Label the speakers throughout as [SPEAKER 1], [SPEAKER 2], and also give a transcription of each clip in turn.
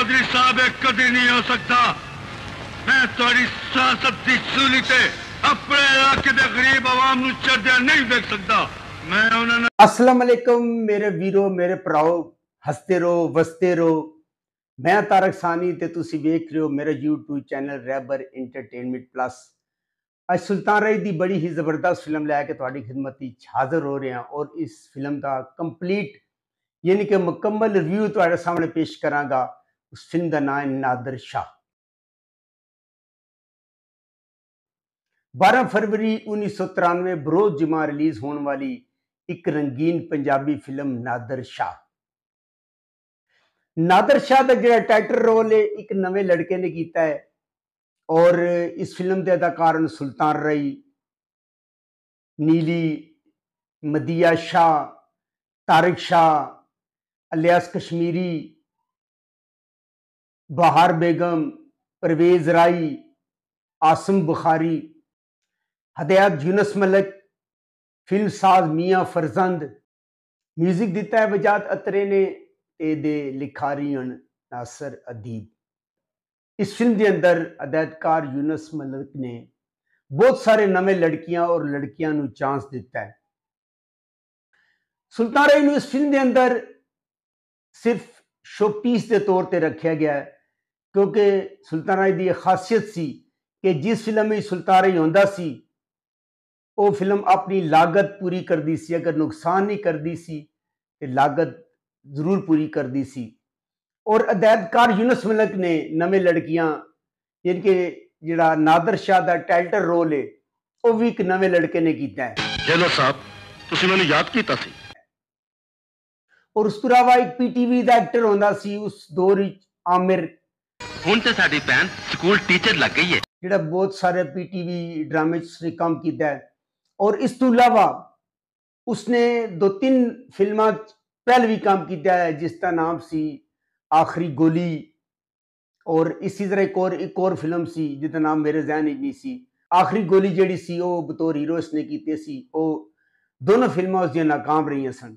[SPEAKER 1] چودھری صاحب کدی نہیں ہو سکتا میں تھوڑی سیاست کی سولی تے اپنے علاقے دے غریب عوام نو چڑھیا نہیں دیکھ سکتا میں انہوں نے السلام علیکم میرے ویرو میرے پراؤ ہستے رہو وستے رہو میں تارک سانی تے تسی ویکھ رہے ہو میرا یوٹیوب چینل ریبر انٹرٹینمنٹ پلس اج سلطان رائی دی بڑی ہی زبردست فلم لے کے تہاڈی خدمت وچ حاضر ہو رہے ہیں اور اس فلم دا کمپلیٹ یعنی کہ مکمل ریویو تہاڈے سامنے پیش کراں گا سن کا نادر شاہ بارہ فروری انیس سو ترانوے بروز جمعہ ریلیز ہونے والی ایک رنگین پنجابی فلم نادر شاہ نادر شاہ کا جڑا ٹائٹر رول ہے ایک نوے لڑکے نے کیتا ہے اور اس فلم دے اداکار سلطان رئی نیلی مدیہ شاہ تارک شاہ الیاس کشمیری بہار بیگم پرویز رائی آسم بخاری ہدایات یونس ملک فلم ساز میاں فرزند میوزک دیتا ہے وجات اترے نے اے دے لکھاری ناصر ادیب اس فلم دے اندر ادا کار یونس ملک نے بہت سارے نم لڑکیاں اور لڑکیاں نو چانس دیتا ہے سلطان رائی نو اس فلم دے اندر صرف شو پیس دے طور تے رکھیا گیا ہے کیونکہ سلطان رائے دی خاصیت سی کہ جس فلم میں سلطان رائے ہوندہ سی وہ فلم اپنی لاغت پوری کر دی سی اگر نقصان نہیں کر دی سی تو لاغت ضرور پوری کر دی سی اور ادیدکار یونس ملک نے نمے لڑکیاں جن یعنی کے جڑا نادر شاہ دا ٹیلٹر رول ہے وہ بھی ایک نمے لڑکے نے کیتا ہے جیلو صاحب تسی میں نے یاد کیتا سی اور اس طرح وہ ایک P T V the actor ہوندہ سی اس دوری عامر بہت سارے پی ٹی وی ڈرامے کام کیا ہے اور اس علاوہ دو تین فلم بھی کام کیا ہے جس کا نام سی آخری گولی اور اسی طرح ایک اور فلم سی ذہن ہی نہیں سی آخری گولی سی وہ بطور ہیرو اس نے کیتے دونوں فلما اس ناکام رہی سن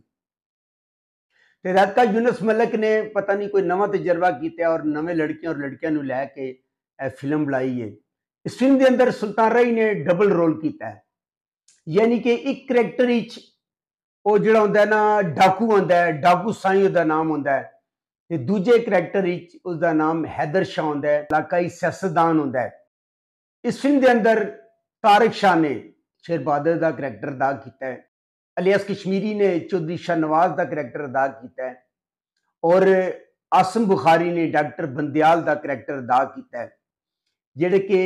[SPEAKER 1] رات کا یونس ملک نے پتہ نہیں کوئی نوہ تجربہ کیا اور نوے لڑکیاں اور لڑکیاں نے لے کے فلم بلائی ہے اس فلم دے اندر سلطان رہی نے ڈبل رول کیتا ہے یعنی کہ ایک کریکٹر ایچ او جڑا ہوندہ ہے نا ڈاکو ہوندہ ہے ڈاکو سائی اس نام ہوندہ ہے دوجہ کریکٹر ایچ اس دا نام حیدر شاہ ہوندہ ہے آدھائی سیاسدان ہوندہ ہے اس فلم دے اندر تارک شاہ نے شیر بادر دا کریکٹر دا کیتا ہے ਅਲੀਅਸ ਕਸ਼ਮੀਰੀ ਨੇ ਚੌਧਰੀ ਸ਼ਨਵਾਜ਼ ਦਾ ਕਰੈਕਟਰ ਅਦਾ ਕੀਤਾ ਹੈ ਔਰ ਆਸਮ ਬੁਖਾਰੀ ਨੇ ਡਾਕਟਰ ਬੰਦਿਆਲ ਦਾ ਕਰੈਕਟਰ ਅਦਾ ਕੀਤਾ ਹੈ ਜਿਹੜੇ ਕਿ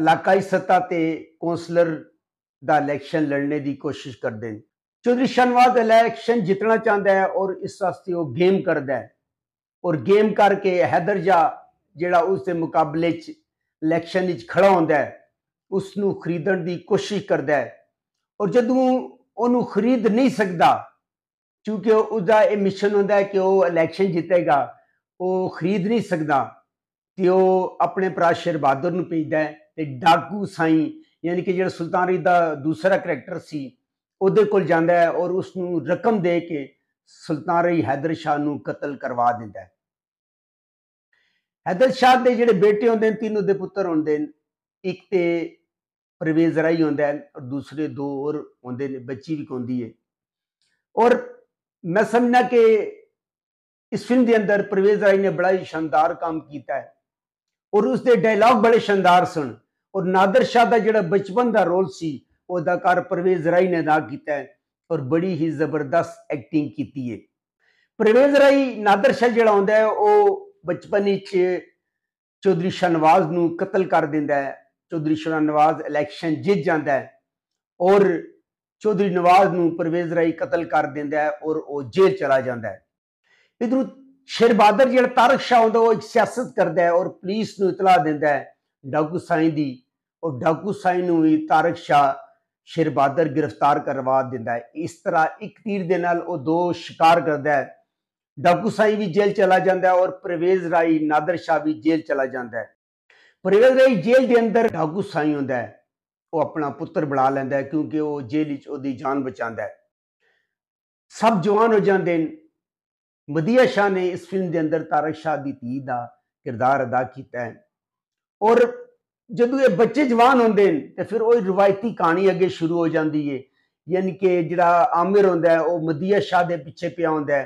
[SPEAKER 1] ਇਲਾਕਾਈ ਸੱਤਾ ਤੇ ਕਾਉਂਸਲਰ ਦਾ ਇਲੈਕਸ਼ਨ ਲੜਨੇ ਦੀ ਕੋਸ਼ਿਸ਼ ਕਰਦੇ ਨੇ ਚੌਧਰੀ ਸ਼ਨਵਾਜ਼ ਇਲੈਕਸ਼ਨ ਜਿੱਤਣਾ ਚਾਹੁੰਦਾ ਹੈ ਔਰ ਇਸ ਵਾਸਤੇ ਉਹ ਗੇਮ ਕਰਦਾ ਹੈ ਔਰ ਗੇਮ ਕਰਕੇ ਹੈਦਰ ਜਾ ਜਿਹੜਾ ਉਸ ਦੇ ਮੁਕਾਬਲੇ 'ਚ ਇਲੈਕਸ਼ਨ 'ਚ ਖੜਾ ਹੁੰਦਾ ਹੈ ਉਸ ਨੂੰ ਖਰੀਦਣ ਦੀ ਕੋਸ਼ਿਸ਼ ਕਰਦਾ ਹੈ ਔਰ ਜਦੋਂ ਉਹਨੂੰ ਖਰੀਦ ਨਹੀਂ ਸਕਦਾ ਕਿਉਂਕਿ ਉਹਦਾ ਇਹ ਮਿਸ਼ਨ ਹੁੰਦਾ ਹੈ ਕਿ ਉਹ ਇਲੈਕਸ਼ਨ ਜਿੱਤੇਗਾ ਉਹ ਖਰੀਦ ਨਹੀਂ ਸਕਦਾ ਤੇ ਉਹ ਆਪਣੇ ਭਰਾ ਸ਼ੇਰ ਬਹਾਦਰ ਨੂੰ ਭੇਜਦਾ ਹੈ ਤੇ ਡਾਕੂ ਸਾਈਂ ਯਾਨੀ ਕਿ ਜਿਹੜਾ ਸੁਲਤਾਨ ਰੀ ਦਾ ਦੂਸਰਾ ਕੈਰੈਕਟਰ ਸੀ ਉਹਦੇ ਕੋਲ ਜਾਂਦਾ ਹੈ ਔਰ ਉਸ ਨੂੰ ਰਕਮ ਦੇ ਕੇ ਸੁਲਤਾਨ ਰੀ ਹੈਦਰ ਸ਼ਾਹ ਨੂੰ ਕਤਲ ਕਰਵਾ ਦਿੰਦਾ ਹੈ ਹੈਦਰ ਸ਼ਾਹ ਦੇ ਜਿਹੜੇ ਬੇਟੇ ਹੁੰਦੇ ਨੇ ਤਿੰਨ ਉਹਦੇ ਪੁੱਤਰ ਹੁੰਦੇ ਨੇ ਇੱਕ ਤੇ پرویز رائی دوسرے دو اور آدھے بچی وکی ہے اور میں سمجھنا کہ اس فلم دے اندر پرویز رائی نے بڑا ہی شاندار کام کیتا ہے اور اس دے ڈائلوگ بڑے شاندار سن اور نادر شاہ دا جڑا بچپن دا رول سی وہ اداکار پرویز رائی نے ادا کیتا ہے اور بڑی ہی زبردست ایکٹنگ کی پرویز رائی نادر شاہ جڑا ہے وہ بچپن چودھری شاہ نواز نو قتل کر دیندہ ہے چودھری شورا نواز الیکشن جیت جاتا ہے اور چودھری نواز نو پرویز رائی قتل کر دیندا ہے اور وہ جیل چلا جاتا ہے ادھر شیر بہادر جڑا تارک شاہ ہوندا وہ ایک سیاست کردہ ہے اور پولیس اطلاع دیندا ہے ڈاکو سائیں دی اور ڈاکو نو ہی تارک شاہ شیر بہادر گرفتار کروا دیندا ہے اس طرح ایک تیر او دو شکار کردا ہے ڈاکو سائیں بھی جیل چلا ہے اور پرویز رائی نادر شاہ بھی جیل چلا ہے پرل ری جیل کے اندر گھاگو سائی ہوتا ہے وہ اپنا پتر بنا لینا ہے کیونکہ وہ جیل چیز جان بچا ہے سب جوان ہو جانے مدیا شاہ نے اس فلم کے اندر تارک شاہ کی تھی کا کردار ادا کیا ہے اور جدو یہ بچے جوان ہوتے ہیں تو پھر وہ روایتی کہانی اگیں شروع ہو جاتی ہے یعنی کہ جڑا عامر ہے وہ مدیہ شاہ دے پچھے پیا ہوتا ہے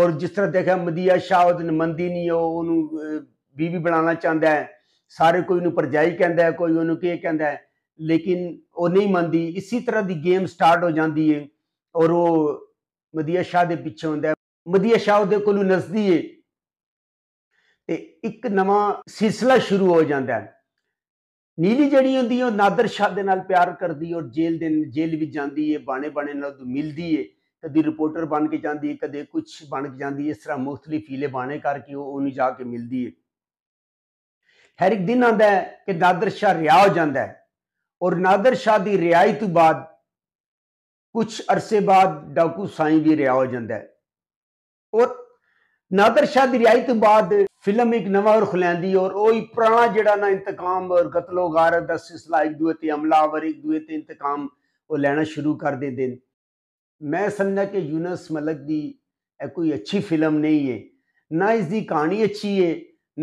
[SPEAKER 1] اور جس طرح دیکھا مدیہ شاہ وہ مندی نہیں بیوی بنانا چاہتا ہے ਸਾਰੇ ਕੋਈ ਨੂੰ ਪਰਜਾਈ ਕਹਿੰਦਾ ਕੋਈ ਉਹਨੂੰ ਕੀ ਕਹਿੰਦਾ ਲੇਕਿਨ ਉਹ ਨਹੀਂ ਮੰਨਦੀ ਇਸੇ ਤਰ੍ਹਾਂ ਦੀ ਗੇਮ ਸਟਾਰਟ ਹੋ ਜਾਂਦੀ ਏ ਔਰ ਉਹ ਮਦੀਆ ਸ਼ਾਹ ਦੇ ਪਿੱਛੇ ਹੁੰਦਾ ਮਦੀਆ ਸ਼ਾਹ ਉਹਦੇ ਕੋਲੋਂ ਨਸਦੀ ਏ ਤੇ ਇੱਕ ਨਵਾਂ ਸਿਲਸਿਲਾ ਸ਼ੁਰੂ ਹੋ ਜਾਂਦਾ ਨੀਲੀ ਜਿਹੜੀ ਹੁੰਦੀ ਉਹ ਨਾਦਰ ਸ਼ਾਹ ਦੇ ਨਾਲ ਪਿਆਰ ਕਰਦੀ ਔਰ ਜੇਲ ਦੇ ਜੇਲ ਵਿੱਚ ਜਾਂਦੀ ਏ ਬਾਣੇ ਬਾਣੇ ਨਾਲ ਮਿਲਦੀ ਏ ਕਦੀ ਰਿਪੋਰਟਰ ਬਣ ਕੇ ਜਾਂਦੀ ਏ ਕਦੇ ਕੁਝ ਬਣ ਕੇ ਜਾਂਦੀ ਏ ਇਸ ਤਰ੍ਹਾਂ ਮੁxtਲਿਫ ਫੀਲੇ ਬਾਣੇ ਕਰਕੇ ਉਹ ਉਹਨੂੰ ਜਾ ਕੇ ਮਿਲਦੀ ਏ ہر ایک دن آندا ہے کہ نادر شاہ رہا ہو جاندا ہے اور نادر شاہ دی ریائی کچھ عرصے بعد ڈاکو سائیں بھی رہا ہو جاندا ہے اور نادر شاہ دی تو بعد فلم ایک اور اور پرانا جڑا نا انتقام اور قتل و غارت دس سلسلہ ایک عملہ اور ایک تھی انتقام لینا شروع کر دیں سمجھا کہ یونس ملک دی اے کوئی اچھی فلم نہیں ہے نہ اس دی کہانی اچھی ہے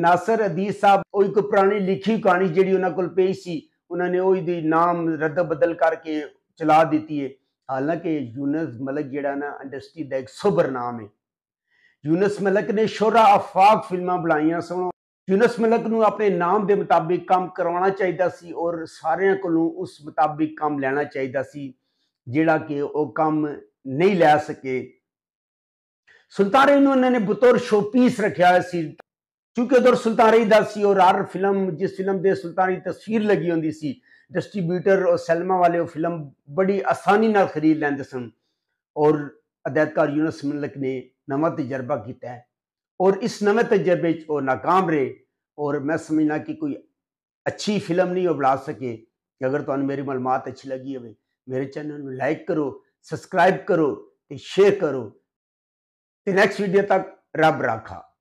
[SPEAKER 1] ਨਾਸਰ ਅਦੀਸ ਸਾਹਿਬ ਉਹ ਇੱਕ ਪੁਰਾਣੀ ਲਿਖੀ ਕਹਾਣੀ ਜਿਹੜੀ ਉਹਨਾਂ ਕੋਲ ਪਈ ਸੀ ਉਹਨਾਂ ਨੇ ਉਹ ਦੀ ਨਾਮ ਰੱਦ ਬਦਲ ਕਰਕੇ ਚਲਾ ਦਿੱਤੀ ਹੈ ਹਾਲਾਂਕਿ ਯੂਨਸ ਮਲਕ ਜਿਹੜਾ ਨਾ ਇੰਡਸਟਰੀ ਦਾ ਇੱਕ ਸੁਬਰ ਨਾਮ ਹੈ ਯੂਨਸ ਮਲਕ ਨੇ ਸ਼ੋਰਾ ਆਫਾਕ ਫਿਲਮਾਂ ਬਣਾਈਆਂ ਸੋਣੋ ਯੂਨਸ ਮਲਕ ਨੂੰ ਆਪਣੇ ਨਾਮ ਦੇ ਮੁਤਾਬਿਕ ਕੰਮ ਕਰਵਾਉਣਾ ਚਾਹੀਦਾ ਸੀ ਔਰ ਸਾਰਿਆਂ ਕੋਲੋਂ ਉਸ ਮੁਤਾਬਿਕ ਕੰਮ ਲੈਣਾ ਚਾਹੀਦਾ ਸੀ ਜਿਹੜਾ ਕਿ ਉਹ ਕੰਮ ਨਹੀਂ ਲੈ ਸਕੇ ਸੁਲਤਾਨ ਨੂੰ ਉਹਨਾਂ ਨੇ ਬਤੌਰ ਸ਼ੋਪੀਸ ਰੱਖਿਆ ਸੀ چونکہ ادھر سلطان ری سی اور فلم جس فلم دے سلطان کی تصویر لگی ہوندی سی ڈسٹریبیوٹر اور سیلما والے وہ فلم بڑی آسانی نال خرید لیند سن اور ادائکار یونس ملک نے نواں تجربہ ہے اور اس نم تجربے وہ ناکام رہے اور میں سمجھنا کہ کوئی اچھی فلم نہیں وہ بنا سکے کہ اگر تمہیں میری معلومات اچھی لگی ہوئے میرے چینل میں لائک کرو سبسکرائب کرو کرو شیئر نیکسٹ ویڈیو تک رب رکھا